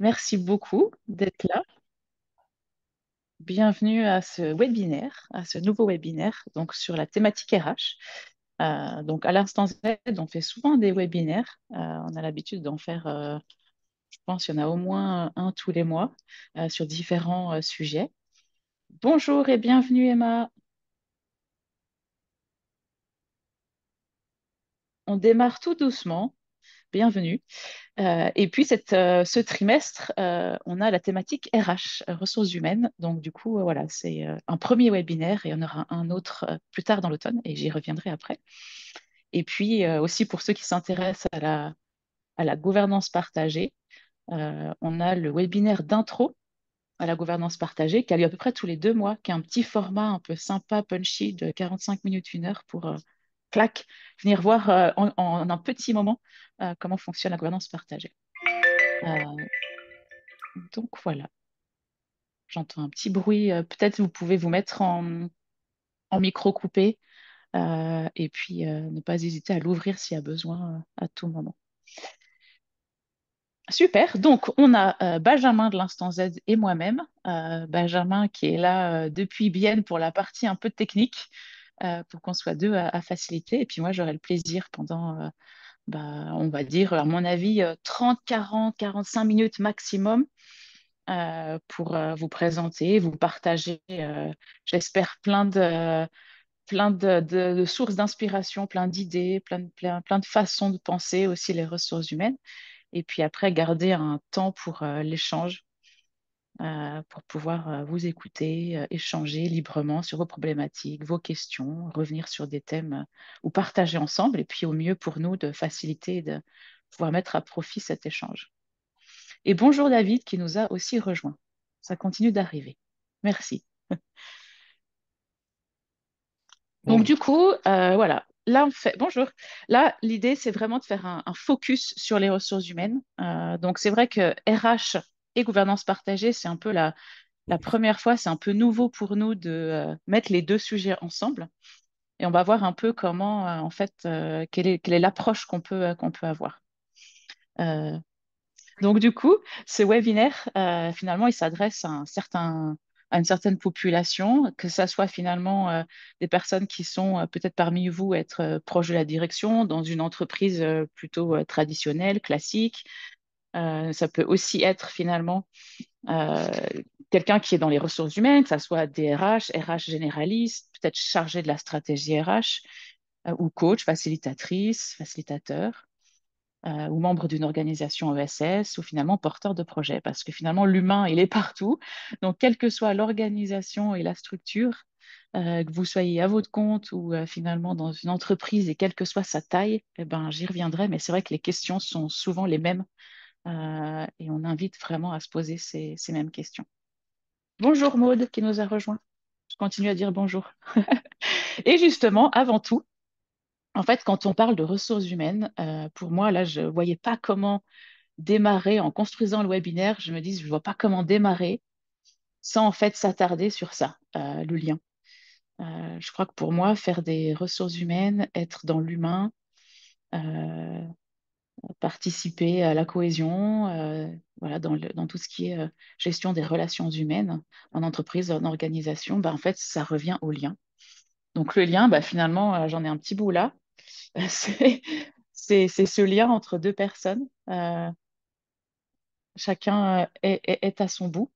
Merci beaucoup d'être là. Bienvenue à ce webinaire, à ce nouveau webinaire donc sur la thématique RH. Euh, donc à l'instant Z, on fait souvent des webinaires. Euh, on a l'habitude d'en faire, euh, je pense, il y en a au moins un tous les mois sur différents sujets. Bonjour et bienvenue Emma. On démarre tout doucement. Bienvenue. Euh, et puis euh, ce trimestre, euh, on a la thématique RH, ressources humaines. Donc du coup, voilà, c'est un premier webinaire et on aura un autre plus tard dans l'automne et j'y reviendrai après. Et puis aussi pour ceux qui s'intéressent à la, à la, gouvernance partagée, on a le webinaire d'intro à la gouvernance partagée qui a lieu à peu près tous les deux mois, qui est un petit format un peu sympa, punchy de 45 minutes, une heure pour clac, venir voir euh, en, un petit moment euh, comment fonctionne la gouvernance partagée. Euh, donc voilà. J'entends un petit bruit. Peut-être vous pouvez vous mettre en, micro coupé et puis ne pas hésiter à l'ouvrir s'il y a besoin à tout moment. Super. Donc, on a Benjamin de l'Instant Z et moi-même. Benjamin qui est là depuis bien pour la partie un peu technique. Euh, pour qu'on soit deux à, faciliter. Et puis moi, j'aurai le plaisir pendant, euh, bah, on va dire, à mon avis, 30, 40, 45 minutes maximum. Euh, pour vous présenter, vous partager, j'espère, plein de, plein de, sources d'inspiration, plein d'idées, plein plein, de façons de penser aussi les ressources humaines. Et puis après, garder un temps pour l'échange, euh, pour pouvoir euh, vous écouter, euh, échanger librement sur vos problématiques, vos questions, revenir sur des thèmes ou partager ensemble, et puis au mieux pour nous de faciliter et de pouvoir mettre à profit cet échange. Et bonjour David qui nous a aussi rejoint. Ça continue d'arriver. Merci. Donc du coup, voilà. Là, on fait... Bonjour. Là, l'idée, c'est vraiment de faire un, focus sur les ressources humaines. donc, c'est vrai que RH, gouvernance partagée, c'est un peu la, première fois, c'est un peu nouveau pour nous de euh, mettre les deux sujets ensemble. Et on va voir un peu comment, euh, en fait, euh, quelle est, l'approche qu'on peut, qu'on peut avoir. donc, du coup, ce webinaire, finalement, il s'adresse à, un certain, à une certaine population, que ce soit finalement des personnes qui sont peut-être parmi vous être proches de la direction dans une entreprise plutôt traditionnelle, classique, euh, ça peut aussi être finalement euh, quelqu'un qui est dans les ressources humaines, que ça soit DRH, RH généraliste, peut-être chargé de la stratégie RH euh, ou coach, facilitatrice, facilitateur. ou membre d'une organisation ESS ou finalement porteur de projet, parce que finalement l'humain, il est partout. Donc, quelle que soit l'organisation et la structure, que vous soyez à votre compte ou finalement dans une entreprise et quelle que soit sa taille, eh ben, j'y reviendrai, mais c'est vrai que les questions sont souvent les mêmes euh, et on invite vraiment à se poser ces, mêmes questions. Bonjour Maude qui nous a rejoint. Je continue à dire bonjour. et justement, avant tout, en fait, quand on parle de ressources humaines, euh, pour moi, là, je ne voyais pas comment démarrer en construisant le webinaire. Je me dis, je ne vois pas comment démarrer sans en fait s'attarder sur ça, euh, le lien. je crois que pour moi, faire des ressources humaines, être dans l'humain, participer à la cohésion, euh, voilà, dans, tout ce qui est euh, gestion des relations humaines en entreprise, en organisation, bah, en fait, ça revient au lien. Donc le lien, bah, finalement, euh, j'en ai un petit bout là. C'est ce lien entre deux personnes. chacun est, est, à son bout.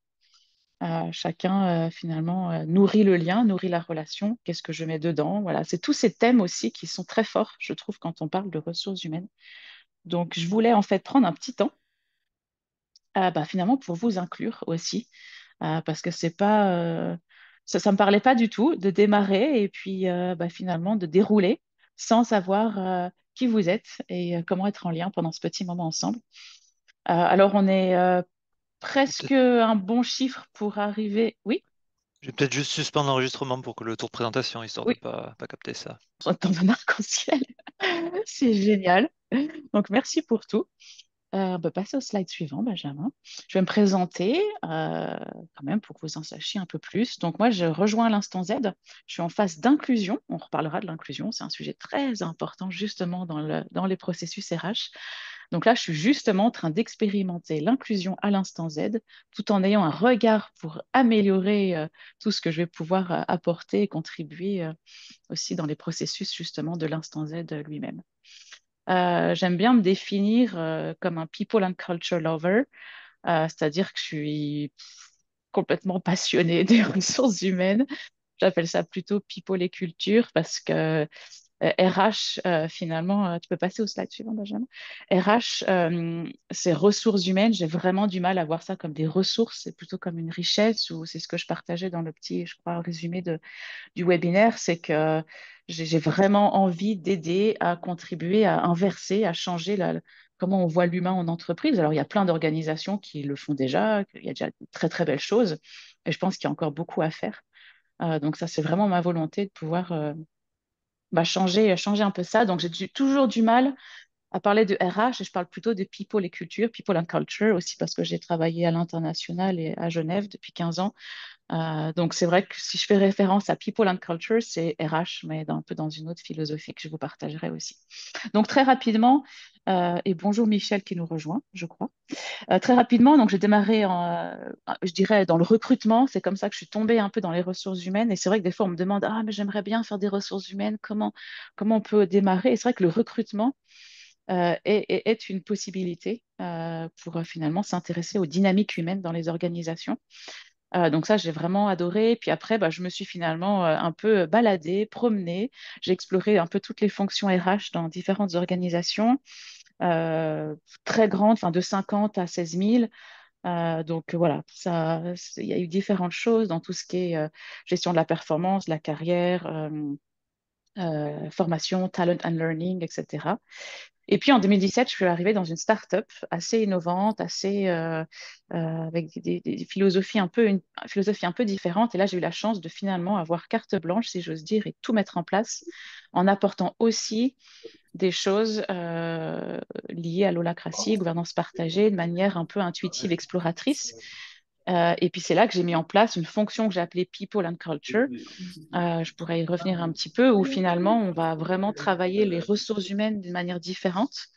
chacun, finalement, nourrit le lien, nourrit la relation. Qu'est-ce que je mets dedans Voilà, c'est tous ces thèmes aussi qui sont très forts, je trouve, quand on parle de ressources humaines. Donc, je voulais en fait prendre un petit temps, euh, bah, finalement, pour vous inclure aussi, euh, parce que c'est pas, euh, ça, ne me parlait pas du tout de démarrer et puis bah, finalement de dérouler sans savoir qui vous êtes et comment être en lien pendant ce petit moment ensemble. alors, on est presque un bon chiffre pour arriver. Oui. Je vais peut-être juste suspendre l'enregistrement pour que le tour de présentation, histoire de ne pas, pas, capter ça. On est en ciel c'est génial. Donc, merci pour tout. Euh, on peut passer au slide suivant, Benjamin. Je vais me présenter euh, quand même pour que vous en sachiez un peu plus. Donc moi, je rejoins l'instant Z. Je suis en phase d'inclusion. On reparlera de l'inclusion. C'est un sujet très important justement dans, les processus RH. Donc là, je suis justement en train d'expérimenter l'inclusion à l'instant Z tout en ayant un regard pour améliorer euh, tout ce que je vais pouvoir apporter et contribuer aussi dans les processus justement de l'instant Z lui-même. Euh, j'aime bien me définir euh, comme un people and culture lover, euh, c'est-à-dire que je suis complètement passionnée des ressources humaines. J'appelle ça plutôt people et culture parce que RH, euh, euh, finalement, euh, tu peux passer au slide suivant, Benjamin. RH, c'est ressources humaines. J'ai vraiment du mal à voir ça comme des ressources, c'est plutôt comme une richesse, ou c'est ce que je partageais dans le petit, je crois, résumé de, du webinaire, c'est que j'ai vraiment envie d'aider à contribuer, à inverser, à changer la, comment on voit l'humain en entreprise. Alors, il y a plein d'organisations qui le font déjà, il y a déjà de très, très belles choses, et je pense qu'il y a encore beaucoup à faire. donc, ça, c'est vraiment ma volonté de pouvoir bah, changer, changer un peu ça. Donc j'ai toujours du mal à parler de RH et je parle plutôt de people et culture, people and culture aussi parce que j'ai travaillé à l'international et à Genève depuis 15 ans. Euh, donc c'est vrai que si je fais référence à people and culture, c'est RH, mais dans, un peu dans une autre philosophie que je vous partagerai aussi. Donc très rapidement, euh, et bonjour Michel qui nous rejoint, je crois. Euh, très rapidement, donc j'ai démarré, en, je dirais, dans le recrutement. C'est comme ça que je suis tombée un peu dans les ressources humaines. Et c'est vrai que des fois on me demande, ah mais j'aimerais bien faire des ressources humaines. Comment comment on peut démarrer Et c'est vrai que le recrutement euh, est, est, une possibilité euh, pour euh, finalement s'intéresser aux dynamiques humaines dans les organisations. donc ça, j'ai vraiment adoré. Puis après, bah, je me suis finalement un peu baladée, promenée. J'ai exploré un peu toutes les fonctions RH dans différentes organisations, très grandes, enfin de 50 à 16 000. donc voilà, ça, il y a eu différentes choses dans tout ce qui est gestion de la performance, de la carrière, euh, formation, talent and learning, etc. Et puis en 2017, je suis arrivée dans une start-up assez innovante, assez euh, euh, avec des, philosophies un peu une philosophie un peu différente. Et là, j'ai eu la chance de finalement avoir carte blanche, si j'ose dire, et tout mettre en place en apportant aussi des choses liées à l'holacratie, gouvernance partagée, de manière un peu intuitive, exploratrice. Euh, et puis c'est là que j'ai mis en place une fonction que j'ai appelée People and Culture. Mm-hmm. Euh, je pourrais y revenir un petit peu, où finalement on va vraiment travailler les ressources humaines d'une manière différente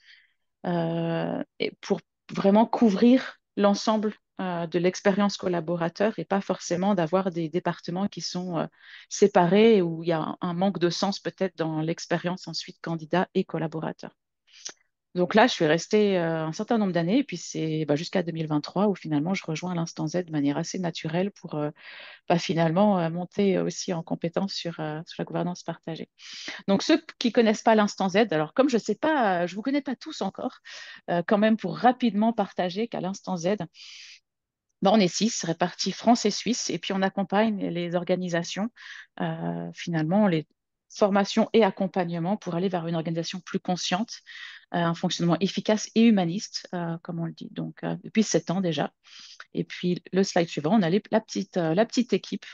euh, pour vraiment couvrir l'ensemble de l'expérience collaborateur et pas forcément d'avoir des départements qui sont séparés où il y a un manque de sens peut-être dans l'expérience ensuite candidat et collaborateur. Donc là, je suis restée euh, un certain nombre d'années, et puis c'est bah, jusqu'à 2023 où finalement je rejoins l'instant Z de manière assez naturelle pour pas euh, bah, finalement euh, monter aussi en compétence sur, la gouvernance partagée. Donc ceux qui ne connaissent pas l'instant Z, alors comme je ne sais pas, je ne vous connais pas tous encore, quand même pour rapidement partager qu'à l'instant Z, bah, on est six, répartis France et Suisse, et puis on accompagne les organisations, finalement les formations et accompagnements pour aller vers une organisation plus consciente, euh, un fonctionnement efficace et humaniste, euh, comme on le dit, donc euh, depuis sept ans déjà. Et puis le slide suivant, on a la, petite, la petite équipe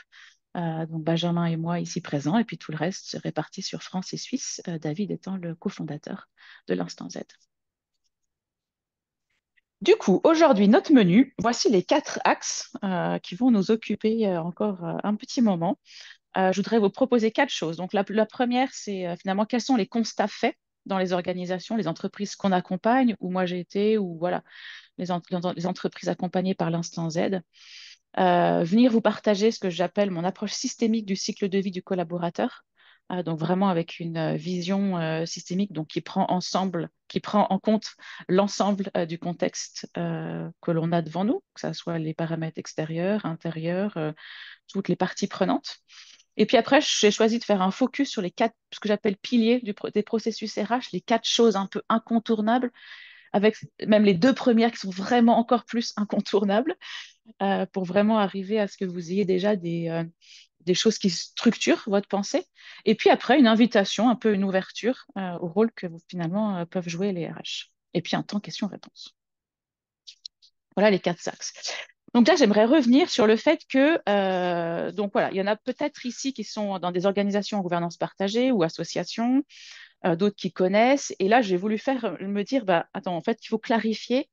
donc Benjamin et moi ici présents, et puis tout le reste réparti sur France et Suisse, David étant le cofondateur de l'Instant Z. Du coup, aujourd'hui, notre menu, voici les quatre axes qui vont nous occuper encore un petit moment. je voudrais vous proposer quatre choses. Donc, la première, c'est finalement quels sont les constats faits dans les organisations, les entreprises qu'on accompagne, où moi j'ai été, ou voilà, les, entreprises accompagnées par l'instant Z. Euh, venir vous partager ce que j'appelle mon approche systémique du cycle de vie du collaborateur, ah, donc vraiment avec une euh, vision euh, systémique donc qui prend ensemble, qui prend en compte l'ensemble du contexte que l'on a devant nous, que ce soit les paramètres extérieurs, intérieurs, toutes les parties prenantes. Et puis après, j'ai choisi de faire un focus sur les quatre, ce que j'appelle piliers du, des processus RH, les quatre choses un peu incontournables, avec même les deux premières qui sont vraiment encore plus incontournables, euh, pour vraiment arriver à ce que vous ayez déjà euh, des, choses qui structurent votre pensée. Et puis après, une invitation, un peu une ouverture euh, au rôle que vous, finalement peuvent jouer les RH. Et puis un temps question-réponse. Voilà les quatre axes. Donc là, j'aimerais revenir sur le fait que, euh, donc voilà, il y en a peut-être ici qui sont dans des organisations en gouvernance partagée ou associations, euh, d'autres qui connaissent. Et là, j'ai voulu faire euh, me dire, bah, attends, en fait, il faut clarifier.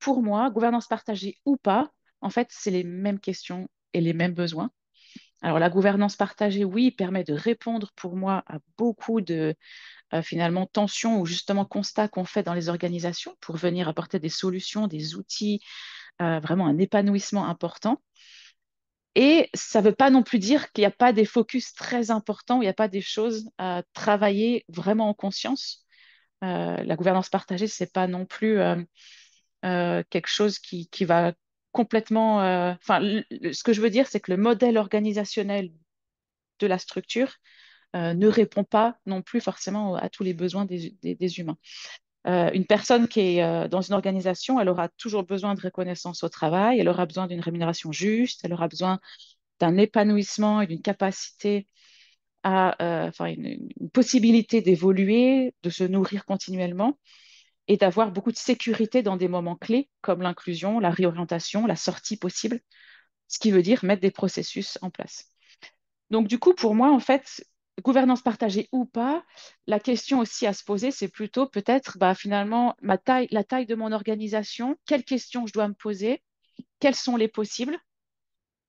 Pour moi, gouvernance partagée ou pas, en fait, c'est les mêmes questions et les mêmes besoins. Alors la gouvernance partagée, oui, permet de répondre pour moi à beaucoup de finalement tensions ou justement constats qu'on fait dans les organisations pour venir apporter des solutions, des outils, euh, vraiment un épanouissement important. Et ça ne veut pas non plus dire qu'il n'y a pas des focus très importants, il n'y a pas des choses à travailler vraiment en conscience. Euh, la gouvernance partagée, ce n'est pas non plus euh, quelque chose qui, va complètement... Enfin, ce que je veux dire, c'est que le modèle organisationnel de la structure ne répond pas non plus forcément à tous les besoins des humains. Euh, une personne qui est euh, dans une organisation, elle aura toujours besoin de reconnaissance au travail, elle aura besoin d'une rémunération juste, elle aura besoin d'un épanouissement et d'une capacité à, euh, enfin, une, possibilité d'évoluer, de se nourrir continuellement et d'avoir beaucoup de sécurité dans des moments clés comme l'inclusion, la réorientation, la sortie possible, ce qui veut dire mettre des processus en place. Donc, du coup, pour moi, en fait, gouvernance partagée ou pas, la question aussi à se poser, c'est plutôt peut-être bah, finalement la taille de mon organisation, quelles questions je dois me poser, quels sont les possibles,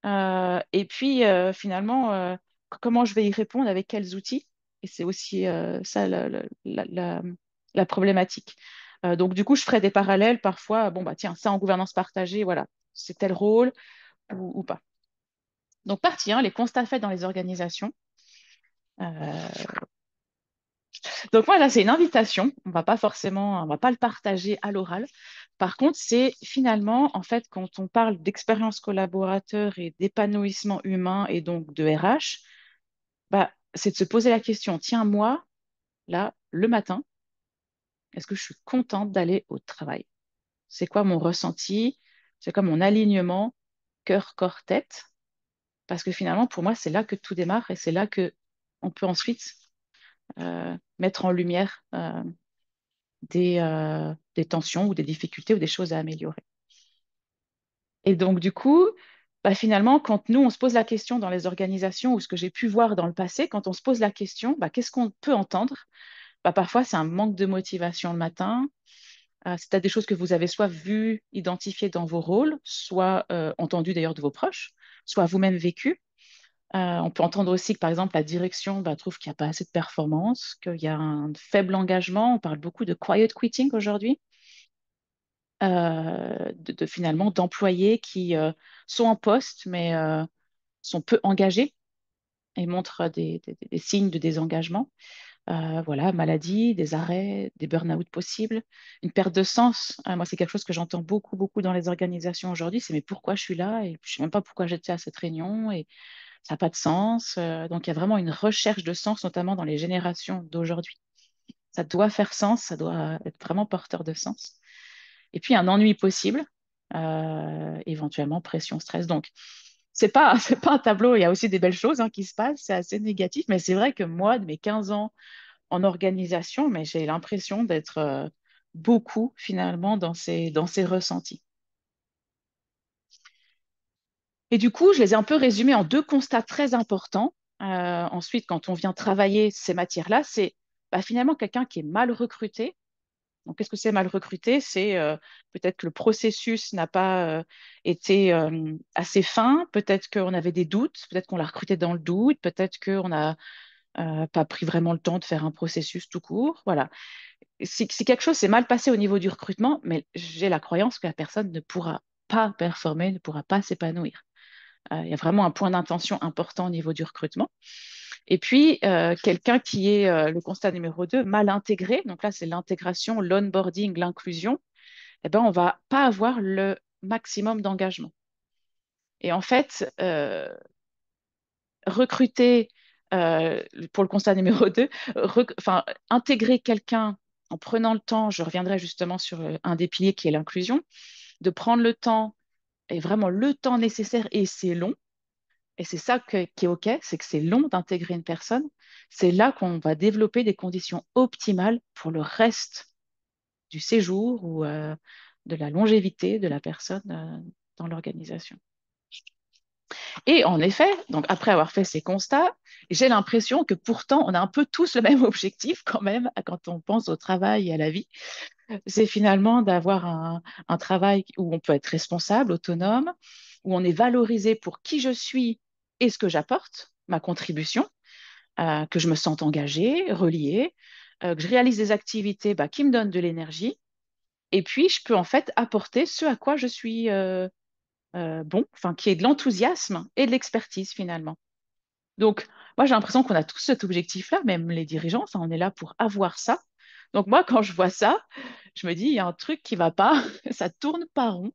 euh, et puis euh, finalement, euh, comment je vais y répondre, avec quels outils. Et c'est aussi ça la, problématique. donc du coup, je ferai des parallèles parfois, bon, bah tiens, ça en gouvernance partagée, voilà, c'est tel rôle ou, pas. Donc partie les constats faits dans les organisations. Euh, donc moi, là, c'est une invitation. On va pas forcément, on va pas le partager à l'oral. Par contre, c'est finalement, en fait, quand on parle d'expérience collaborateur et d'épanouissement humain et donc de RH, bah, c'est de se poser la question, tiens, moi, là, le matin, est-ce que je suis contente d'aller au travail C'est quoi mon ressenti C'est quoi mon alignement cœur, corps, tête Parce que finalement, pour moi, c'est là que tout démarre et c'est là que on peut ensuite euh, mettre en lumière euh, euh, des, tensions ou des difficultés ou des choses à améliorer. Et donc, du coup, bah, finalement, quand nous, on se pose la question dans les organisations ou ce que j'ai pu voir dans le passé, quand on se pose la question, bah, qu'est-ce qu'on peut entendre bah, Parfois, c'est un manque de motivation le matin. c'est à des choses que vous avez soit vues, identifiées dans vos rôles, soit entendues d'ailleurs de vos proches, soit vous-même vécues. Euh, on peut entendre aussi que, par exemple, la direction bah, trouve qu'il n'y a pas assez de performance, qu'il y a un faible engagement. On parle beaucoup de quiet quitting aujourd'hui, euh, de, finalement d'employés qui euh, sont en poste mais sont peu engagés et montrent des, signes de désengagement. voilà, maladie, des arrêts, des burn-out possibles, une perte de sens. moi, c'est quelque chose que j'entends beaucoup, beaucoup dans les organisations aujourd'hui. C'est mais pourquoi je suis là et je ne sais même pas pourquoi j'étais à cette réunion ça n'a pas de sens. Euh, donc il y a vraiment une recherche de sens, notamment dans les générations d'aujourd'hui. Ça doit faire sens, ça doit être vraiment porteur de sens. Et puis un ennui possible, euh, éventuellement pression, stress. Donc c'est pas pas un tableau. Il y a aussi des belles choses hein, qui se passent. C'est assez négatif, mais c'est vrai que moi, de mes 15 ans en organisation, j'ai l'impression d'être euh, beaucoup finalement dans ces dans ces ressentis. Et du coup, je les ai un peu résumés en deux constats très importants. Euh, ensuite, quand on vient travailler ces matières-là, c'est bah, finalement quelqu'un qui est mal recruté. Donc, qu'est-ce que c'est mal recruté C'est euh, peut-être que le processus n'a pas euh, été assez fin, peut-être qu'on avait des doutes, peut-être qu'on l'a recruté dans le doute, peut-être qu'on n'a pas pris vraiment le temps de faire un processus tout court. Voilà. si quelque chose s'est mal passé au niveau du recrutement, mais j'ai la croyance que la personne ne pourra pas performer, ne pourra pas s'épanouir. Euh, il y a vraiment un point d'intention important au niveau du recrutement. Et puis, euh, quelqu'un qui est euh, le constat numéro 2, mal intégré, donc là, c'est l'intégration, l'onboarding, l'inclusion, eh ben, on ne va pas avoir le maximum d'engagement. Et en fait, recruter, pour le constat numéro 2, intégrer quelqu'un en prenant le temps, je reviendrai justement sur un des piliers qui est l'inclusion, de prendre le temps et vraiment le temps nécessaire et c'est long. Et c'est ça qui est OK, c'est que c'est long d'intégrer une personne. C'est là qu'on va développer des conditions optimales pour le reste du séjour ou euh, de la longévité de la personne euh, dans l'organisation. Et en effet, donc après avoir fait ces constats, j'ai l'impression que pourtant on a un peu tous le même objectif quand même quand on pense au travail et à la vie, c'est finalement d'avoir un, travail où on peut être responsable, autonome, où on est valorisé pour qui je suis et ce que j'apporte, ma contribution, euh, que je me sente engagée, reliée, euh, que je réalise des activités bah, qui me donnent de l'énergie. Et puis, je peux en fait apporter ce à quoi je suis euh, bon, enfin, qui est de l'enthousiasme et de l'expertise finalement. Donc, moi, j'ai l'impression qu'on a tous cet objectif-là, même les dirigeants, on est là pour avoir ça donc moi, quand je vois ça, je me dis, il y a un truc qui ne va pas, ça tourne pas rond.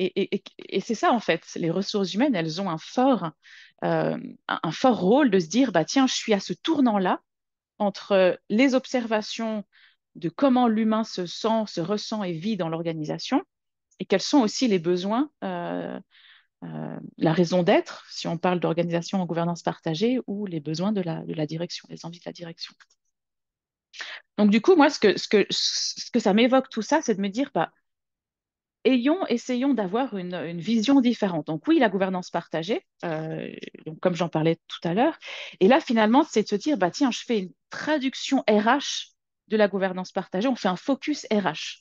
Et, c'est ça en fait, les ressources humaines, elles ont euh, un fort, rôle de se dire, bah tiens, je suis à ce tournant-là entre les observations de comment l'humain se sent, se ressent et vit dans l'organisation, et quels sont aussi les besoins, euh, euh, la raison d'être, si on parle d'organisation en gouvernance partagée, ou les besoins de la direction, les envies de la direction. Donc, du coup, moi, ce que, ça m'évoque tout ça, c'est de me dire, bah, ayons, essayons d'avoir une, vision différente. Donc oui, la gouvernance partagée, euh, comme j'en parlais tout à l'heure, et là finalement, c'est de se dire, bah tiens, je fais une traduction RH de la gouvernance partagée, on fait un focus RH.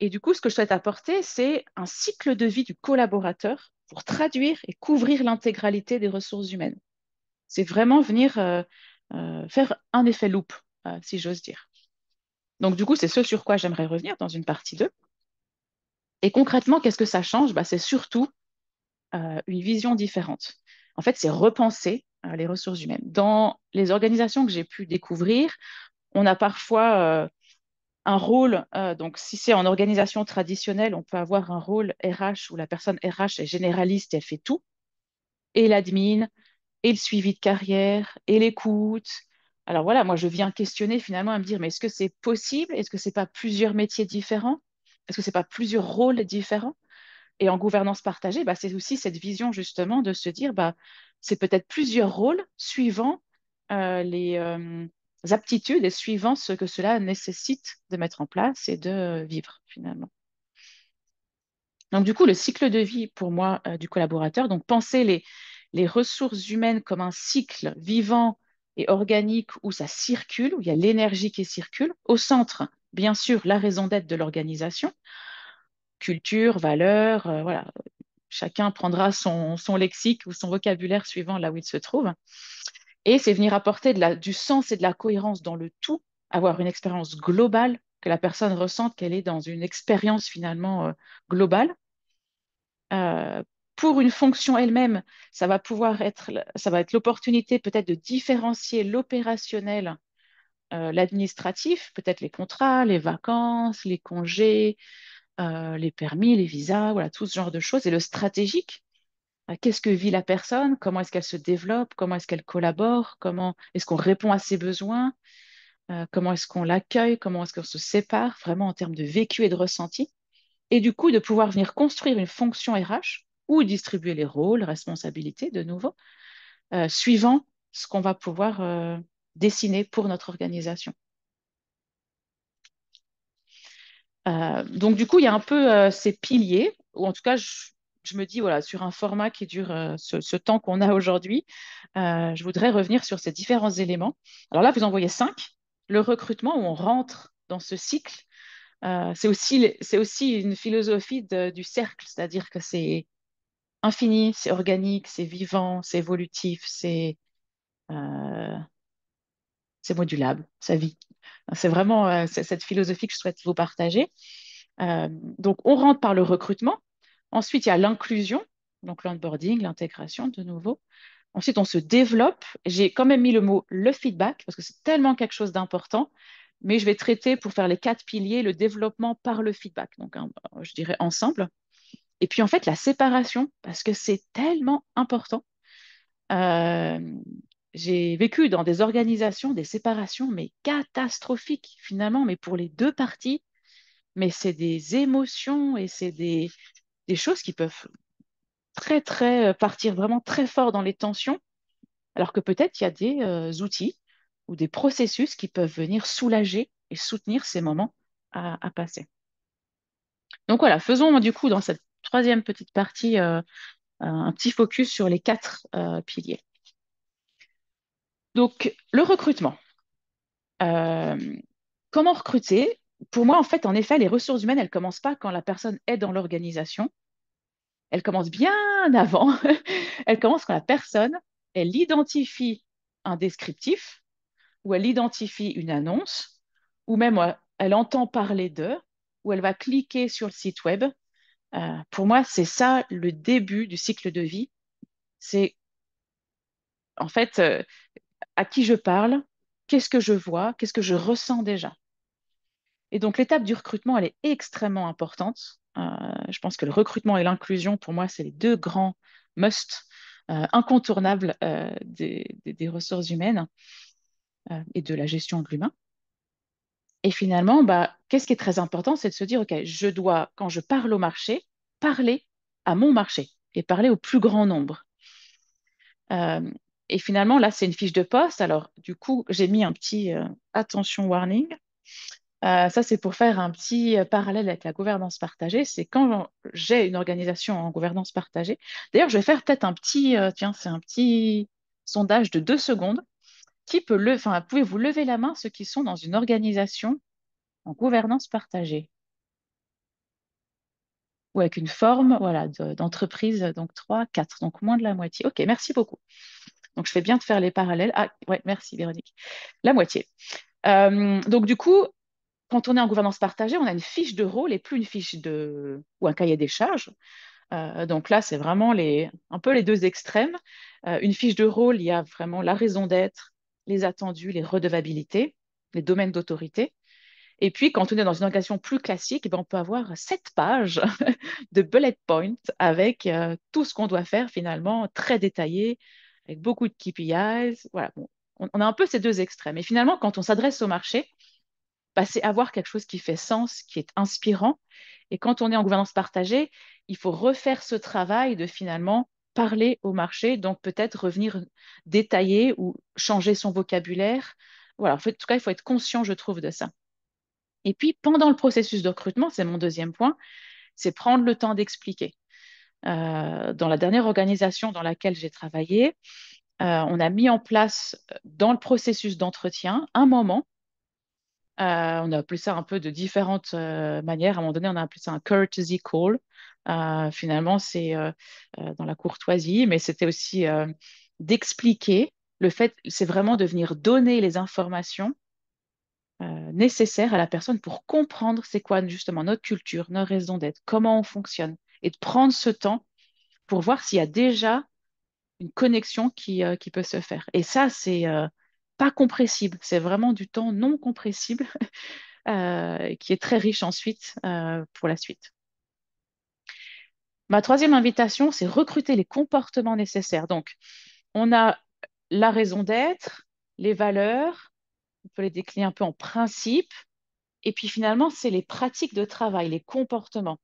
Et du coup, ce que je souhaite apporter, c'est un cycle de vie du collaborateur pour traduire et couvrir l'intégralité des ressources humaines. C'est vraiment venir euh, euh, faire un effet loop euh, si j'ose dire. Donc du coup, c'est ce sur quoi j'aimerais revenir dans une partie 2. Et concrètement, qu'est-ce que ça change bah, C'est surtout euh, une vision différente. En fait, c'est repenser euh, les ressources humaines. Dans les organisations que j'ai pu découvrir, on a parfois un rôle, donc si c'est en organisation traditionnelle, on peut avoir un rôle RH où la personne RH est généraliste et elle fait tout, et l'admin, et le suivi de carrière, et l'écoute, alors voilà, moi je viens questionner finalement à me dire, mais est-ce que c'est possible Est-ce que ce n'est pas plusieurs métiers différents Est-ce que ce n'est pas plusieurs rôles différents Et en gouvernance partagée, bah, c'est aussi cette vision justement de se dire, bah, c'est peut-être plusieurs rôles suivant euh, les euh, aptitudes et suivant ce que cela nécessite de mettre en place et de vivre finalement. Donc du coup, le cycle de vie pour moi euh, du collaborateur, donc penser les, les ressources humaines comme un cycle vivant et organique où ça circule, où il y a l'énergie qui circule. Au centre, bien sûr, la raison d'être de l'organisation, culture, valeur, euh, voilà. Chacun prendra son, lexique ou son vocabulaire suivant là où il se trouve. Et c'est venir apporter du sens et de la cohérence dans le tout, avoir une expérience globale, que la personne ressente qu'elle est dans une expérience finalement euh, globale. Euh, pour une fonction elle-même, ça va pouvoir être, ça va être l'opportunité peut-être de différencier l'opérationnel, euh, l'administratif, peut-être les contrats, les vacances, les congés, euh, les permis, les visas, voilà, tout ce genre de choses, et le stratégique. Euh, qu'est-ce que vit la personne Comment est-ce qu'elle se développe Comment est-ce qu'elle collabore Comment est-ce qu'on répond à ses besoins Comment est-ce qu'on l'accueille Comment est-ce qu'on se sépare Vraiment en termes de vécu et de ressenti. Et du coup, de pouvoir venir construire une fonction RH ou distribuer les rôles, responsabilités de nouveau, euh, suivant ce qu'on va pouvoir euh, dessiner pour notre organisation. Euh, donc du coup, il y a un peu ces piliers, ou en tout cas, je, me dis, voilà, sur un format qui dure ce, temps qu'on a aujourd'hui, je voudrais revenir sur ces différents éléments. Alors là, vous en voyez cinq. Le recrutement, où on rentre dans ce cycle, c'est aussi, aussi, une philosophie du cercle, c'est-à-dire que c'est infini, c'est organique, c'est vivant, c'est évolutif, c'est euh, modulable, ça vit. C'est vraiment euh, cette philosophie que je souhaite vous partager. Euh, donc, on rentre par le recrutement. Ensuite, il y a l'inclusion, donc l'onboarding, l'intégration de nouveau. Ensuite, on se développe. J'ai quand même mis le mot le feedback parce que c'est tellement quelque chose d'important. Mais je vais traiter pour faire les quatre piliers le développement par le feedback, donc je dirais ensemble. Et puis en fait, la séparation, parce que c'est tellement important. Euh, j'ai vécu dans des organisations des séparations, mais catastrophiques finalement, mais pour les deux parties. Mais c'est des émotions et c'est des, choses qui peuvent très, très euh, partir vraiment très fort dans les tensions, alors que peut-être il y a des euh, outils ou des processus qui peuvent venir soulager et soutenir ces moments à passer. Donc voilà, faisons du coup dans cette troisième petite partie, euh, euh, un petit focus sur les quatre euh, piliers. Donc, le recrutement. comment recruter Pour moi, en fait, en effet, les ressources humaines, elles ne commencent pas quand la personne est dans l'organisation. Elles commencent bien avant. elles commencent quand la personne, elle identifie un descriptif ou elle identifie une annonce ou même elle entend parler d'eux, ou elle va cliquer sur le site web euh, pour moi, c'est ça le début du cycle de vie. C'est en fait euh, à qui je parle, qu'est-ce que je vois, qu'est-ce que je ressens déjà. Et donc l'étape du recrutement, elle est extrêmement importante. Euh, je pense que le recrutement et l'inclusion, pour moi, c'est les deux grands must incontournables des, ressources humaines et de la gestion de l'humain. Et finalement, bah, qu'est-ce qui est très important C'est de se dire, OK, je dois, quand je parle au marché, parler à mon marché et parler au plus grand nombre. Euh, et finalement, là, c'est une fiche de poste. Alors, du coup, j'ai mis un petit euh, attention warning. Euh, ça, c'est pour faire un petit parallèle avec la gouvernance partagée. C'est quand j'ai une organisation en gouvernance partagée. D'ailleurs, je vais faire peut-être un petit, tiens, c'est un petit sondage de deux secondes. Qui peut le, enfin, pouvez-vous lever la main ceux qui sont dans une organisation en gouvernance partagée ou avec une forme voilà, d'entreprise, donc 3, 4, donc moins de la moitié. Ok, merci beaucoup. Donc je fais bien de faire les parallèles. Ah, ouais, merci Véronique. La moitié. Euh, donc du coup, quand on est en gouvernance partagée, on a une fiche de rôle et plus une fiche de ou un cahier des charges. Euh, donc là, c'est vraiment les, un peu les deux extrêmes. Euh, une fiche de rôle, il y a vraiment la raison d'être, les attendus, les redevabilités, les domaines d'autorité. Et puis, quand on est dans une organisation plus classique, eh ben, on peut avoir sept pages de bullet points avec euh, tout ce qu'on doit faire finalement, très détaillé, avec beaucoup de KPIs. Voilà, on, a un peu ces deux extrêmes. Et finalement, quand on s'adresse au marché, bah, c'est avoir quelque chose qui fait sens, qui est inspirant. Et quand on est en gouvernance partagée, il faut refaire ce travail de finalement parler au marché, donc peut-être revenir détailler ou changer son vocabulaire. Voilà, en tout cas, il faut être conscient, je trouve, de ça. Et puis, pendant le processus de recrutement, c'est mon deuxième point, c'est prendre le temps d'expliquer. Euh, dans la dernière organisation dans laquelle j'ai travaillé, euh, on a mis en place dans le processus d'entretien un moment euh, on a appelé ça un peu de différentes euh, manières. À un moment donné, on a appelé ça un courtesy call. Euh, finalement, c'est dans la courtoisie, mais c'était aussi d'expliquer. Le fait, c'est vraiment de venir donner les informations nécessaires à la personne pour comprendre c'est quoi justement notre culture, nos raisons d'être, comment on fonctionne, et de prendre ce temps pour voir s'il y a déjà une connexion qui, qui peut se faire. Et ça, c'est pas compressible. C'est vraiment du temps non compressible euh, qui est très riche ensuite euh, pour la suite. Ma troisième invitation, c'est recruter les comportements nécessaires. Donc, on a la raison d'être, les valeurs, on peut les décliner un peu en principe, et puis finalement, c'est les pratiques de travail, les comportements.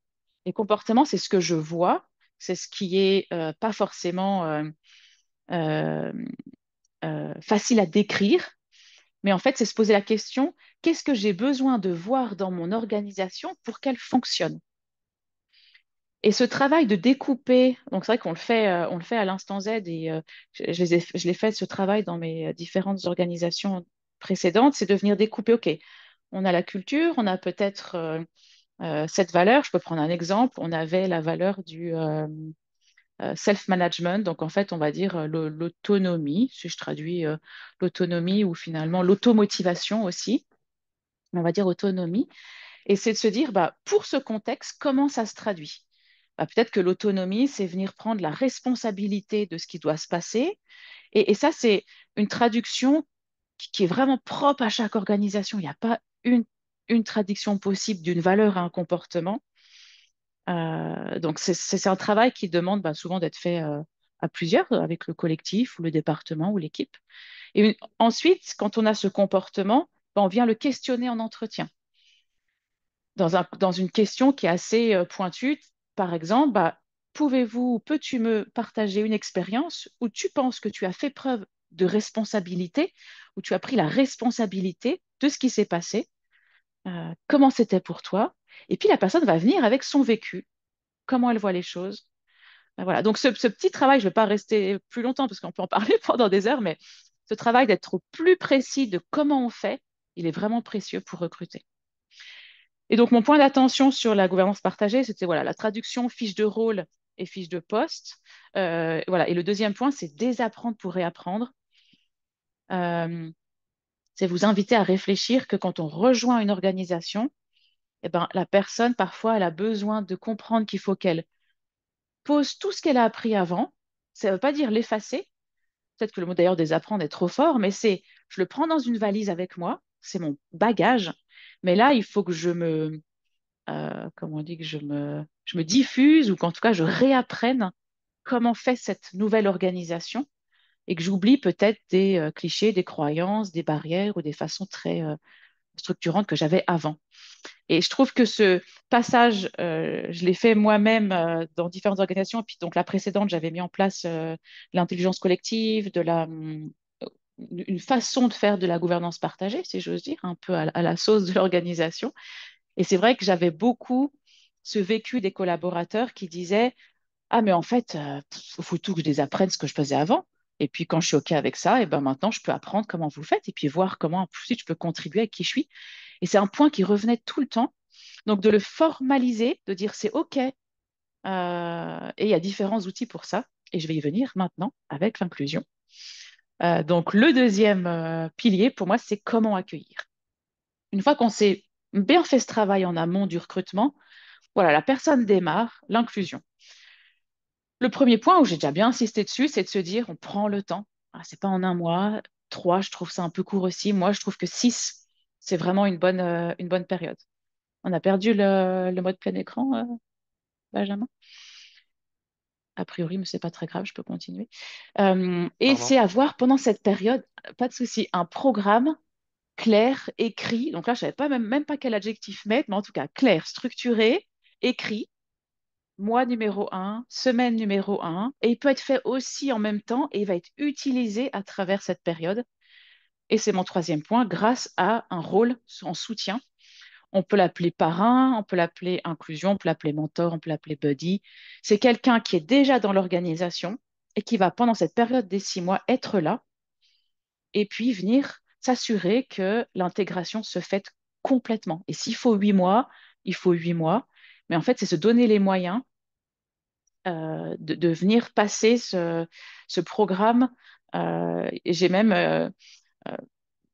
Les comportements, c'est ce que je vois, c'est ce qui n'est euh, pas forcément euh, facile à décrire, mais en fait, c'est se poser la question, qu'est-ce que j'ai besoin de voir dans mon organisation pour qu'elle fonctionne et ce travail de découper, donc c'est vrai qu'on le fait, euh, on le fait à l'instant Z et euh, je, l'ai fait ce travail dans mes différentes organisations précédentes, c'est de venir découper. Ok, on a la culture, on a peut-être cette valeur. Je peux prendre un exemple. On avait la valeur du euh, self-management, donc en fait, on va dire euh, l'autonomie, si je traduis euh, l'autonomie ou finalement l'automotivation aussi, on va dire autonomie. Et c'est de se dire, bah, pour ce contexte, comment ça se traduit bah, Peut-être que l'autonomie, c'est venir prendre la responsabilité de ce qui doit se passer. Et, ça, c'est une traduction qui, est vraiment propre à chaque organisation. Il n'y a pas une traduction possible d'une valeur à un comportement. Euh, donc c'est un travail qui demande bah, souvent d'être fait euh, à plusieurs, avec le collectif ou le département ou l'équipe. Et ensuite, quand on a ce comportement, bah, on vient le questionner en entretien. Dans, une question qui est assez euh, pointue, par exemple, bah, pouvez-vous, peux-tu me partager une expérience où tu penses que tu as fait preuve de responsabilité, où tu as pris la responsabilité de ce qui s'est passé euh, comment c'était pour toi. Et puis la personne va venir avec son vécu, comment elle voit les choses. Ben voilà. Donc ce, petit travail, je ne vais pas rester plus longtemps parce qu'on peut en parler pendant des heures, mais ce travail d'être plus précis de comment on fait, il est vraiment précieux pour recruter. Et donc mon point d'attention sur la gouvernance partagée, c'était voilà la traduction fiche de rôle et fiche de poste. Euh, voilà. Et le deuxième point, c'est désapprendre pour réapprendre. Euh, c'est vous inviter à réfléchir que quand on rejoint une organisation, eh ben, la personne, parfois, elle a besoin de comprendre qu'il faut qu'elle pose tout ce qu'elle a appris avant. Ça ne veut pas dire l'effacer. Peut-être que le mot d'ailleurs désapprendre est trop fort, mais c'est je le prends dans une valise avec moi, c'est mon bagage. Mais là, il faut que je me. Euh, comment on dit que je me, je me diffuse ou qu'en tout cas je réapprenne comment fait cette nouvelle organisation et que j'oublie peut-être des euh, clichés, des croyances, des barrières ou des façons très euh, structurantes que j'avais avant. Et je trouve que ce passage, euh, je l'ai fait moi-même dans différentes organisations. Et puis donc la précédente, j'avais mis en place l'intelligence collective, de la, hum, une façon de faire de la gouvernance partagée, si j'ose dire, un peu à, la sauce de l'organisation. Et c'est vrai que j'avais beaucoup ce vécu des collaborateurs qui disaient ah, mais en fait, il faut tout que je les apprenne ce que je faisais avant. Et puis quand je suis OK avec ça, et ben maintenant je peux apprendre comment vous le faites et puis voir comment ensuite je peux contribuer avec qui je suis. Et c'est un point qui revenait tout le temps. Donc de le formaliser, de dire c'est OK. Euh, et il y a différents outils pour ça. Et je vais y venir maintenant avec l'inclusion. Euh, donc le deuxième euh, pilier pour moi, c'est comment accueillir. Une fois qu'on s'est bien fait ce travail en amont du recrutement, voilà, la personne démarre l'inclusion. Le premier point où j'ai déjà bien insisté dessus, c'est de se dire on prend le temps. Ce ah, c'est pas en un mois. Trois, je trouve ça un peu court aussi. Moi, je trouve que six, c'est vraiment une bonne, euh, une bonne période. On a perdu le, mode plein écran, euh, Benjamin a priori, mais c'est pas très grave, je peux continuer. Euh, et c'est avoir pendant cette période, pas de souci, un programme clair, écrit. Donc là, je savais pas même, même pas quel adjectif mettre, mais en tout cas clair, structuré, écrit, mois numéro un, semaine numéro un, et il peut être fait aussi en même temps et il va être utilisé à travers cette période. Et c'est mon troisième point, grâce à un rôle en soutien. On peut l'appeler parrain, on peut l'appeler inclusion, on peut l'appeler mentor, on peut l'appeler buddy. C'est quelqu'un qui est déjà dans l'organisation et qui va pendant cette période des six mois être là et puis venir s'assurer que l'intégration se fait complètement. Et s'il faut huit mois, il faut huit mois. Mais en fait, c'est se donner les moyens euh, de, venir passer ce, programme. Euh, j'ai même euh,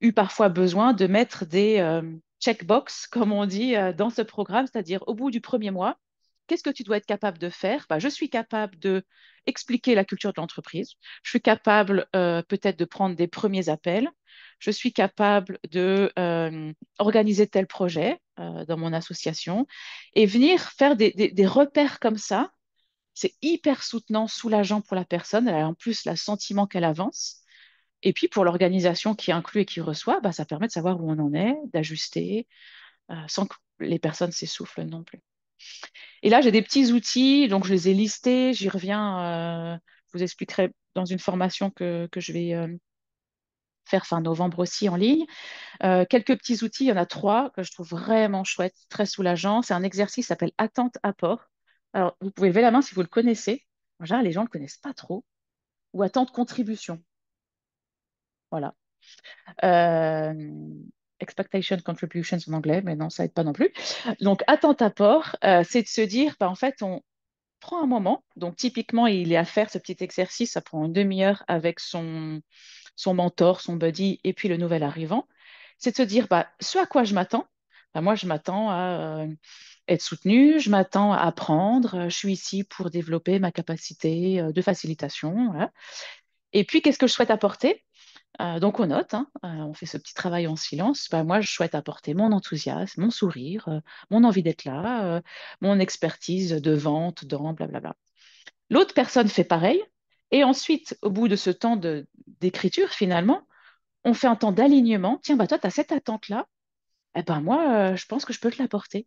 eu parfois besoin de mettre des checkbox, comme on dit, dans ce programme, c'est-à-dire au bout du premier mois, qu'est-ce que tu dois être capable de faire bah, Je suis capable de expliquer la culture de l'entreprise. Je suis capable peut-être de prendre des premiers appels. Je suis capable de organiser tel projet dans mon association et venir faire des repères comme ça c'est hyper soutenant, soulageant pour la personne. Elle a en plus le sentiment qu'elle avance. Et puis pour l'organisation qui inclut et qui reçoit, bah, ça permet de savoir où on en est, d'ajuster, euh, sans que les personnes s'essoufflent non plus. Et là, j'ai des petits outils, donc je les ai listés, j'y reviens, euh, je vous expliquerai dans une formation que, je vais euh, faire fin novembre aussi en ligne. quelques petits outils, il y en a trois que je trouve vraiment chouettes, très soulageants. C'est un exercice qui s'appelle Attente-apport. Alors, vous pouvez lever la main si vous le connaissez. Genre, les gens ne le connaissent pas trop. Ou de contribution. Voilà. Euh, expectation contributions en anglais, mais non, ça aide pas non plus. Donc, attente apport, euh, c'est de se dire, bah, en fait, on prend un moment. Donc, typiquement, il est à faire ce petit exercice, ça prend une demi-heure avec son, son mentor, son buddy, et puis le nouvel arrivant. C'est de se dire, bah, ce à quoi je m'attends, bah, moi, je m'attends à euh, être soutenue, je m'attends à apprendre, euh, je suis ici pour développer ma capacité euh, de facilitation. Et puis, qu'est-ce que je souhaite apporter euh, donc on note, hein, on fait ce petit travail en silence. Bah, moi, je souhaite apporter mon enthousiasme, mon sourire, mon envie d'être là, mon expertise de vente, dans blablabla. L'autre personne fait pareil. Et ensuite, au bout de ce temps d'écriture, finalement, on fait un temps d'alignement. Tiens, bah, toi, tu as cette attente-là. Eh ben moi, je pense que je peux te l'apporter.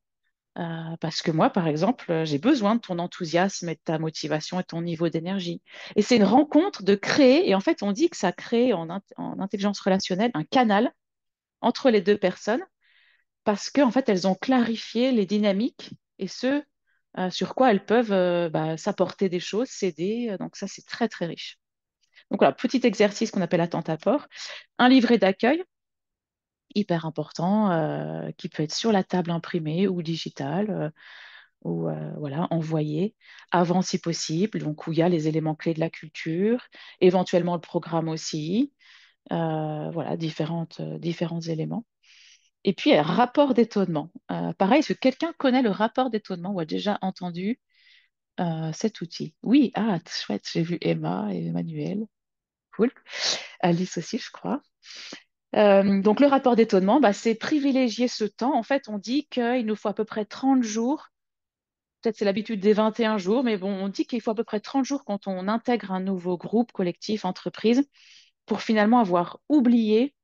Euh, parce que moi, par exemple, j'ai besoin de ton enthousiasme et de ta motivation et ton niveau d'énergie. Et c'est une rencontre de créer, et en fait, on dit que ça crée en, intelligence relationnelle un canal entre les deux personnes, parce qu'en fait, elles ont clarifié les dynamiques et ce euh, sur quoi elles peuvent euh, bah, s'apporter des choses, s'aider. Donc ça, c'est très, très riche. Donc voilà, petit exercice qu'on appelle attente-apport. Un livret d'accueil, hyper important euh, qui peut être sur la table imprimée ou digitale euh, ou euh, voilà envoyé avant si possible donc où il y a les éléments clés de la culture éventuellement le programme aussi voilà différentes, différents éléments et puis rapport d'étonnement pareil est-ce quelqu'un connaît le rapport d'étonnement ou a déjà entendu cet outil oui ah chouette j'ai vu Emma et Emmanuel cool Alice aussi je crois euh, donc le rapport d'étonnement, bah, c'est privilégier ce temps. En fait, on dit qu'il nous faut à peu près 30 jours. Peut-être c'est l'habitude des 21 jours, mais bon, on dit qu'il faut à peu près 30 jours quand on intègre un nouveau groupe, collectif, entreprise, pour finalement avoir oublié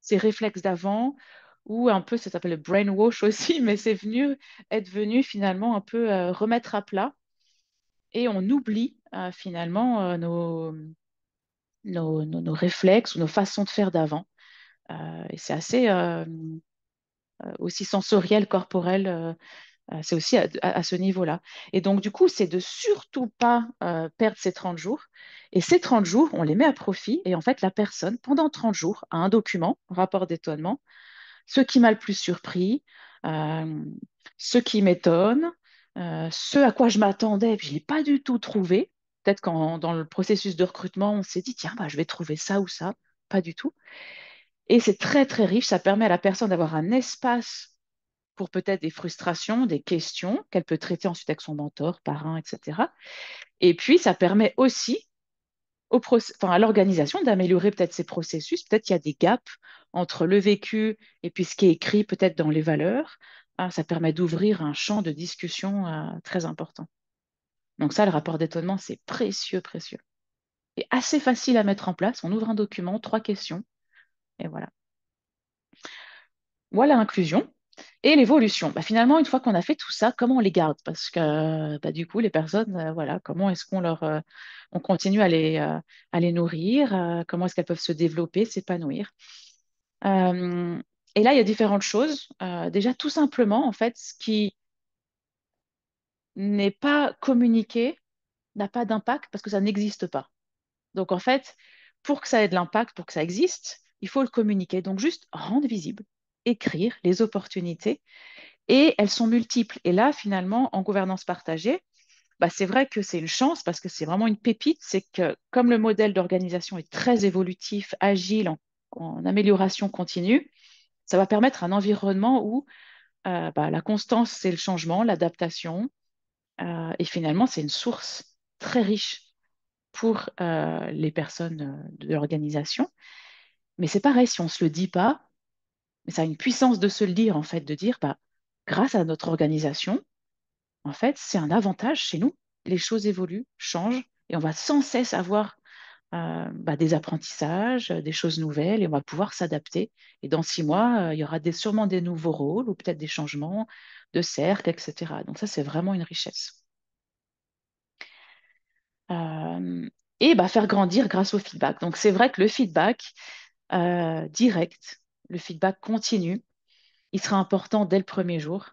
ces réflexes d'avant, ou un peu, ça s'appelle le brainwash aussi, mais c'est venu, être venu finalement un peu euh, remettre à plat. Et on oublie euh, finalement nos, nos, nos réflexes ou nos façons de faire d'avant. Euh, et c'est assez euh, euh, aussi sensoriel, corporel. c'est aussi à, ce niveau-là. Et donc, du coup, c'est de surtout pas perdre ces 30 jours. Et ces 30 jours, on les met à profit. Et en fait, la personne, pendant 30 jours, a un document, rapport d'étonnement, ce qui m'a le plus surpris, ce qui m'étonne, ce à quoi je m'attendais, je l'ai pas du tout trouvé. Peut-être quand dans le processus de recrutement, on s'est dit, tiens, bah, je vais trouver ça ou ça. Pas du tout. Et c'est très, très riche. Ça permet à la personne d'avoir un espace pour peut-être des frustrations, des questions qu'elle peut traiter ensuite avec son mentor, parrain, etc. Et puis, ça permet aussi à l'organisation d'améliorer peut-être ses processus. Peut-être qu'il y a des gaps entre le vécu et puis ce qui est écrit peut-être dans les valeurs. Ah, ça permet d'ouvrir un champ de discussion euh, très important. Donc ça, le rapport d'étonnement, c'est précieux, précieux. Et assez facile à mettre en place. On ouvre un document, trois questions. Et voilà. Voilà l'inclusion. Et l'évolution. Bah, finalement, une fois qu'on a fait tout ça, comment on les garde Parce que bah, du coup, les personnes, euh, voilà, comment est-ce qu'on leur, euh, on continue à les, euh, à les nourrir Comment est-ce qu'elles peuvent se développer, s'épanouir Et là, il y a différentes choses. déjà, tout simplement, en fait, ce qui n'est pas communiqué n'a pas d'impact parce que ça n'existe pas. Donc, en fait, pour que ça ait de l'impact, pour que ça existe, il faut le communiquer. Donc juste rendre visible, écrire les opportunités, et elles sont multiples. Et là, finalement, en gouvernance partagée, bah, c'est vrai que c'est une chance parce que c'est vraiment une pépite. C'est que comme le modèle d'organisation est très évolutif, agile, en, amélioration continue, ça va permettre un environnement où euh, bah, la constance, c'est le changement, l'adaptation. Euh, et finalement, c'est une source très riche pour euh, les personnes de l'organisation. Mais c'est pareil, si on ne se le dit pas, mais ça a une puissance de se le dire, en fait, de dire, bah, grâce à notre organisation, en fait, c'est un avantage chez nous. Les choses évoluent, changent, et on va sans cesse avoir euh, bah, des apprentissages, des choses nouvelles, et on va pouvoir s'adapter. Et dans six mois, euh, il y aura sûrement des nouveaux rôles ou peut-être des changements de cercle, etc. Donc ça, c'est vraiment une richesse. Euh, et bah, faire grandir grâce au feedback. Donc c'est vrai que le feedback, euh, direct, le feedback continue, Il sera important dès le premier jour,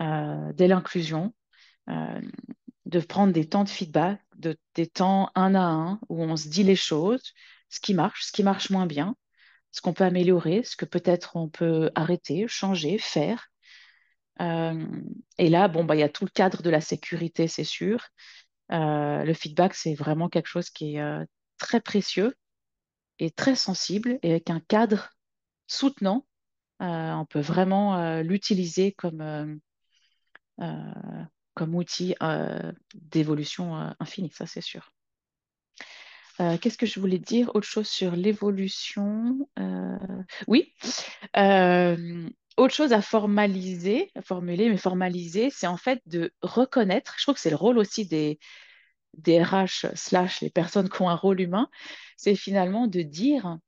euh, dès l'inclusion, euh, de prendre des temps de feedback, de, des temps un à un où on se dit les choses, ce qui marche, ce qui marche moins bien, ce qu'on peut améliorer, ce que peut-être on peut arrêter, changer, faire. et là, bon, bah, il y a tout le cadre de la sécurité, c'est sûr. le feedback, c'est vraiment quelque chose qui est très précieux est très sensible et avec un cadre soutenant, euh, on peut vraiment euh, l'utiliser comme, euh, comme outil d'évolution infinie, ça c'est sûr. qu'est-ce que je voulais dire Autre chose sur l'évolution. oui. autre chose à formaliser, formuler, mais formaliser, c'est en fait de reconnaître, je trouve que c'est le rôle aussi des, DRH slash les personnes qui ont un rôle humain, c'est finalement de dire,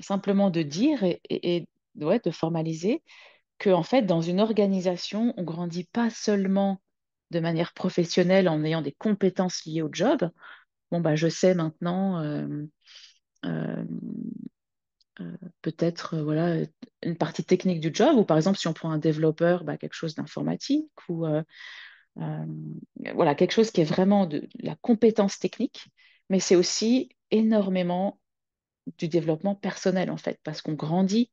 simplement de dire et, ouais, de formaliser que en fait, dans une organisation, on grandit pas seulement de manière professionnelle en ayant des compétences liées au job. Bon, bah, je sais maintenant euh, euh, euh, peut-être voilà une partie technique du job, ou par exemple, si on prend un développeur, bah, quelque chose d'informatique, ou euh, voilà, quelque chose qui est vraiment de, la compétence technique, mais c'est aussi énormément du développement personnel en fait, parce qu'on grandit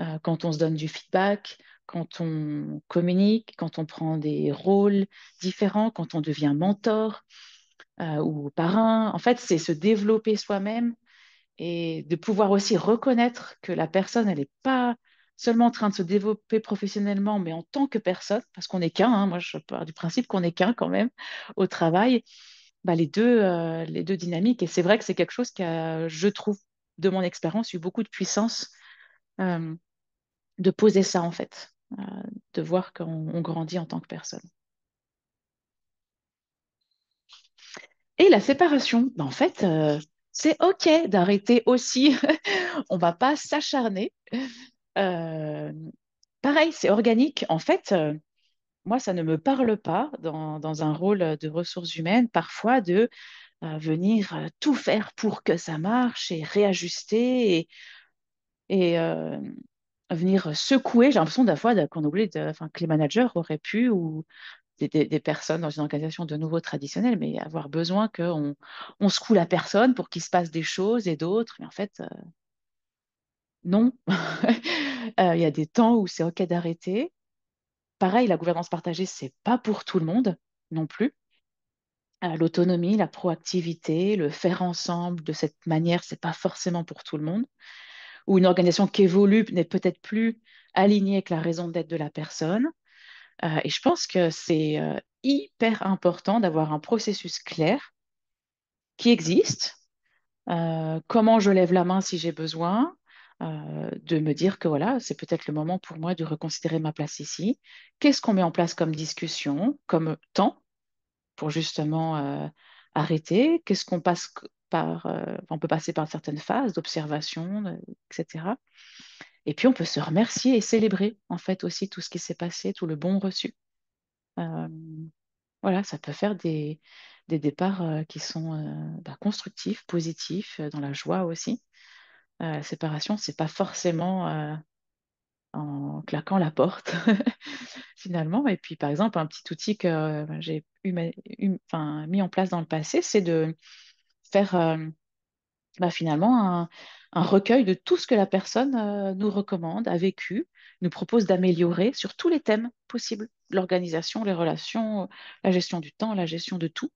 euh, quand on se donne du feedback, quand on communique, quand on prend des rôles différents, quand on devient mentor euh, ou parrain. En fait, c'est se développer soi-même et de pouvoir aussi reconnaître que la personne, elle n'est pas seulement en train de se développer professionnellement, mais en tant que personne, parce qu'on n'est qu'un, hein, moi je pars du principe qu'on n'est qu'un quand même au travail, bah, les, deux, euh, les deux dynamiques. Et c'est vrai que c'est quelque chose qui je trouve, de mon expérience, eu beaucoup de puissance euh, de poser ça en fait, euh, de voir qu'on grandit en tant que personne. Et la séparation, bah, en fait, c'est OK d'arrêter aussi. on ne va pas s'acharner euh, pareil, c'est organique. En fait, euh, moi, ça ne me parle pas dans, un rôle de ressources humaines, parfois, de euh, venir tout faire pour que ça marche et réajuster et, venir secouer. J'ai l'impression, d'un fois, qu'on oublie que les managers auraient pu ou des, des, personnes dans une organisation de nouveau traditionnelle, mais avoir besoin qu'on on secoue la personne pour qu'il se passe des choses et d'autres. Mais en fait, non. Euh, il y a des temps où c'est OK d'arrêter. Pareil, la gouvernance partagée, c'est pas pour tout le monde non plus. Euh, l'autonomie, la proactivité, le faire ensemble de cette manière, c'est pas forcément pour tout le monde. Ou une organisation qui évolue n'est peut-être plus alignée avec la raison d'être de la personne. Euh, et je pense que c'est hyper important d'avoir un processus clair qui existe. comment je lève la main si j'ai besoin euh, de me dire que voilà, c'est peut-être le moment pour moi de reconsidérer ma place ici. Qu'est-ce qu'on met en place comme discussion, comme temps pour justement euh, arrêter Qu'est-ce qu'on passe par euh, On peut passer par certaines phases d'observation, etc. Et puis on peut se remercier et célébrer en fait aussi tout ce qui s'est passé, tout le bon reçu. voilà, ça peut faire des, départs qui sont bah, constructifs, positifs, dans la joie aussi la euh, séparation, c'est pas forcément euh, en claquant la porte finalement. Et puis par exemple, un petit outil que euh, j'ai hum, mis en place dans le passé, c'est de faire bah, finalement un, recueil de tout ce que la personne nous recommande, a vécu, nous propose d'améliorer sur tous les thèmes possibles, l'organisation, les relations, la gestion du temps, la gestion de tout.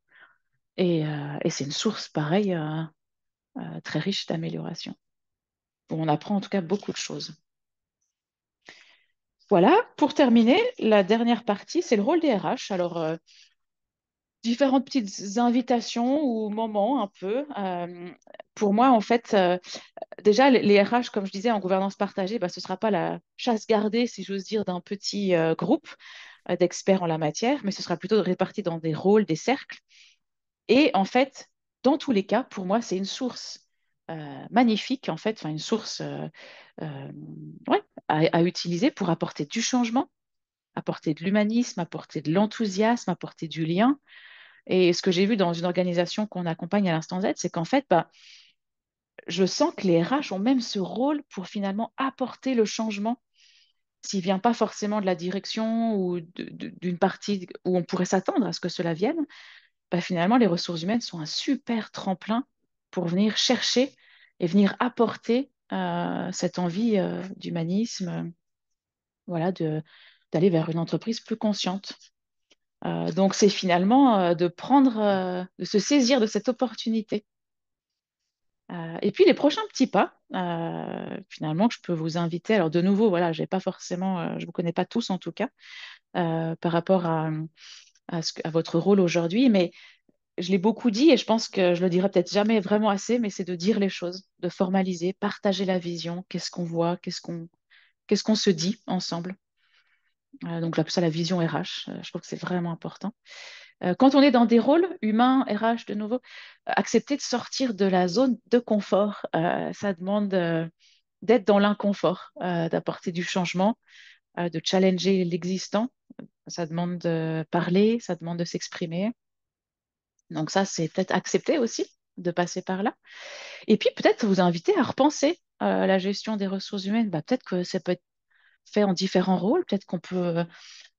Et, et c'est une source pareil, très riche d'amélioration on apprend en tout cas beaucoup de choses. Voilà, pour terminer, la dernière partie, c'est le rôle des RH. Alors, euh, différentes petites invitations ou moments un peu. Euh, pour moi, en fait, euh, déjà, les RH, comme je disais, en gouvernance partagée, bah, ce ne sera pas la chasse gardée, si j'ose dire, d'un petit groupe d'experts en la matière, mais ce sera plutôt réparti dans des rôles, des cercles. Et en fait, dans tous les cas, pour moi, c'est une source euh, magnifique, en fait, une source euh, euh, à, utiliser pour apporter du changement, apporter de l'humanisme, apporter de l'enthousiasme, apporter du lien. Et ce que j'ai vu dans une organisation qu'on accompagne à l'instant Z, c'est qu'en fait, bah, je sens que les RH ont même ce rôle pour finalement apporter le changement s'il ne vient pas forcément de la direction ou d'une partie où on pourrait s'attendre à ce que cela vienne, bah finalement, les ressources humaines sont un super tremplin pour venir chercher et venir apporter euh, cette envie euh, d'humanisme, voilà, d'aller vers une entreprise plus consciente. Euh, donc, c'est finalement de prendre, de se saisir de cette opportunité. et puis, les prochains petits pas, finalement, que je peux vous inviter. Alors, de nouveau, voilà, j'ai pas forcément, je ne vous connais pas tous en tout cas, par rapport à, à, ce, à votre rôle aujourd'hui, mais je l'ai beaucoup dit et je pense que je le dirai peut-être jamais vraiment assez, mais c'est de dire les choses, de formaliser, partager la vision, qu'est-ce qu'on voit, qu'est-ce qu'on qu'est-ce se dit ensemble. Euh, donc là ça la vision RH, euh, je crois que c'est vraiment important. Euh, quand on est dans des rôles humains, RH de nouveau, accepter de sortir de la zone de confort, ça demande d'être dans l'inconfort, d'apporter du changement, de challenger l'existant. Ça demande de parler, ça demande de s'exprimer, donc ça, c'est peut-être accepter aussi de passer par là. Et puis peut-être vous inviter à repenser euh, la gestion des ressources humaines. Bah, peut-être que ça peut être fait en différents rôles, peut-être qu'on peut euh,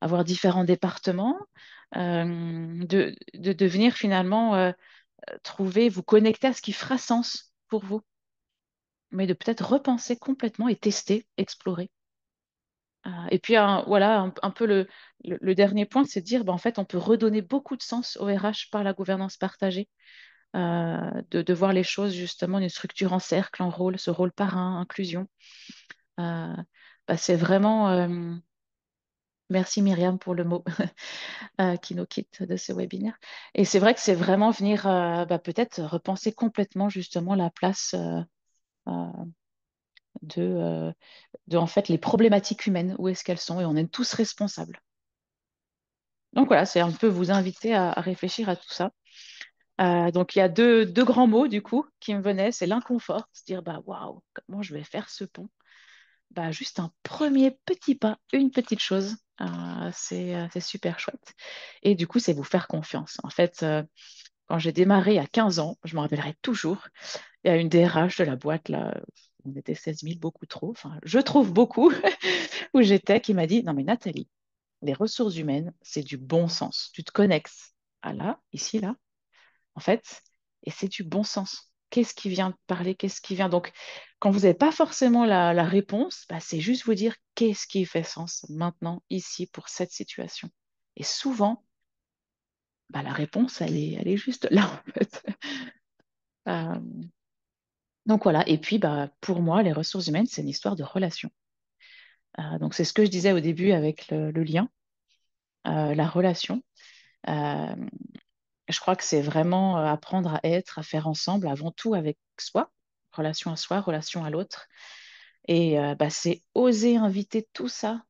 avoir différents départements, euh, de, devenir finalement trouver, vous connecter à ce qui fera sens pour vous, mais de peut-être repenser complètement et tester, explorer. Ah, et puis voilà, un, peu le, dernier point, c'est de dire, bah, en fait, on peut redonner beaucoup de sens au RH par la gouvernance partagée, euh, de, voir les choses justement, une structure en cercle, en rôle, ce rôle par un, inclusion. Euh, bah, c'est vraiment... Euh, merci Myriam pour le mot qui nous quitte de ce webinaire. Et c'est vrai que c'est vraiment venir bah, peut-être repenser complètement justement la place de, euh, de en fait, les problématiques humaines, où est-ce qu'elles sont, et on est tous responsables. Donc voilà, c'est un peu vous inviter à, réfléchir à tout ça. Euh, donc il y a deux, grands mots du coup qui me venaient, c'est l'inconfort, se dire bah waouh, comment je vais faire ce pont bah, Juste un premier petit pas, une petite chose, euh, c'est super chouette. Et du coup, c'est vous faire confiance. En fait, quand j'ai démarré à 15 ans, je m'en rappellerai toujours, il y a une DRH de la boîte, là, on était 16 000, beaucoup trop, enfin, je trouve beaucoup, où j'étais, qui m'a dit Non, mais Nathalie, les ressources humaines, c'est du bon sens. Tu te connectes à là, ici, là, en fait, et c'est du bon sens. Qu'est-ce qui vient de parler Qu'est-ce qui vient Donc, quand vous n'avez pas forcément la, réponse, bah, c'est juste vous dire qu'est-ce qui fait sens maintenant, ici, pour cette situation. Et souvent, bah, la réponse, elle est, elle est juste là, en fait. Euh, donc voilà, et puis bah, pour moi, les ressources humaines, c'est une histoire de relation. Euh, donc c'est ce que je disais au début avec le, lien, euh, la relation. Euh, je crois que c'est vraiment apprendre à être, à faire ensemble, avant tout avec soi, relation à soi, relation à l'autre. Et bah, c'est oser inviter tout ça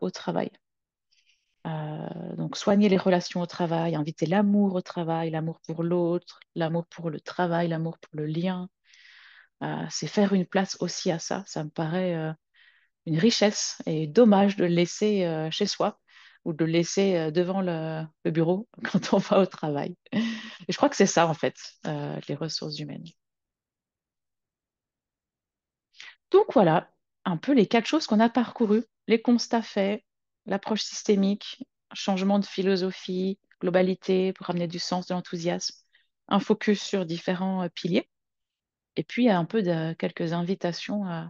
au travail. donc soigner les relations au travail, inviter l'amour au travail, l'amour pour l'autre, l'amour pour le travail, l'amour pour le lien, euh, c'est faire une place aussi à ça. Ça me paraît euh, une richesse et dommage de le laisser euh, chez soi ou de le laisser devant le, bureau quand on va au travail. je crois que c'est ça, en fait, les ressources humaines. Donc voilà un peu les quatre choses qu'on a parcourues, les constats faits, l'approche systémique, changement de philosophie, globalité pour amener du sens, de l'enthousiasme, un focus sur différents piliers. Et puis, un peu de, quelques invitations euh,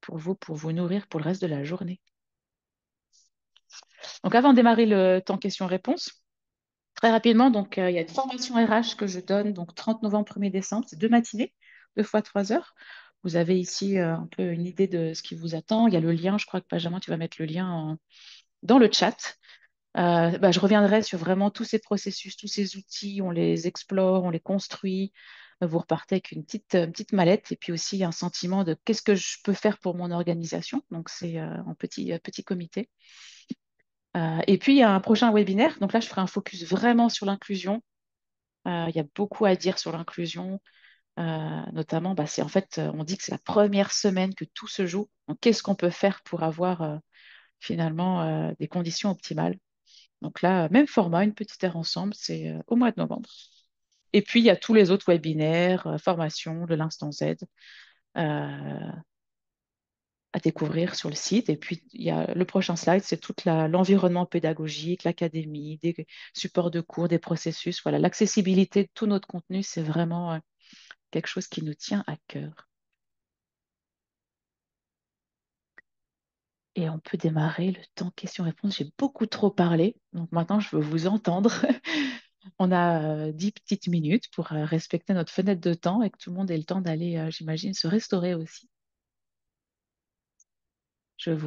pour vous, pour vous nourrir pour le reste de la journée. Donc, avant de démarrer le temps questions-réponses, très rapidement, donc, euh, il y a une formation RH que je donne, donc 30 novembre, 1er décembre, c'est deux matinées, deux fois trois heures. Vous avez ici euh, un peu une idée de ce qui vous attend. Il y a le lien, je crois que Benjamin, tu vas mettre le lien dans le chat. Bah, je reviendrai sur vraiment tous ces processus, tous ces outils, on les explore, on les construit, vous repartez avec une petite, euh, petite mallette et puis aussi un sentiment de qu'est-ce que je peux faire pour mon organisation. Donc, c'est euh, en petit, euh, petit comité. et puis, il y a un prochain webinaire. Donc là, je ferai un focus vraiment sur l'inclusion. Il y a beaucoup à dire sur l'inclusion. notamment, bah, c'est en fait, on dit que c'est la première semaine que tout se joue. Donc, qu'est-ce qu'on peut faire pour avoir finalement des conditions optimales Donc là, même format, une petite heure ensemble, c'est au mois de novembre. Et puis, il y a tous les autres webinaires, euh, formations de l'instant Z euh, à découvrir sur le site. Et puis, il y a le prochain slide, c'est tout l'environnement pédagogique, l'académie, des supports de cours, des processus. Voilà, l'accessibilité de tout notre contenu, c'est vraiment euh, quelque chose qui nous tient à cœur. Et on peut démarrer le temps question-réponse. J'ai beaucoup trop parlé, donc maintenant je veux vous entendre. On a euh, dix petites minutes pour euh, respecter notre fenêtre de temps et que tout le monde ait le temps d'aller, euh, j'imagine, se restaurer aussi. Je vous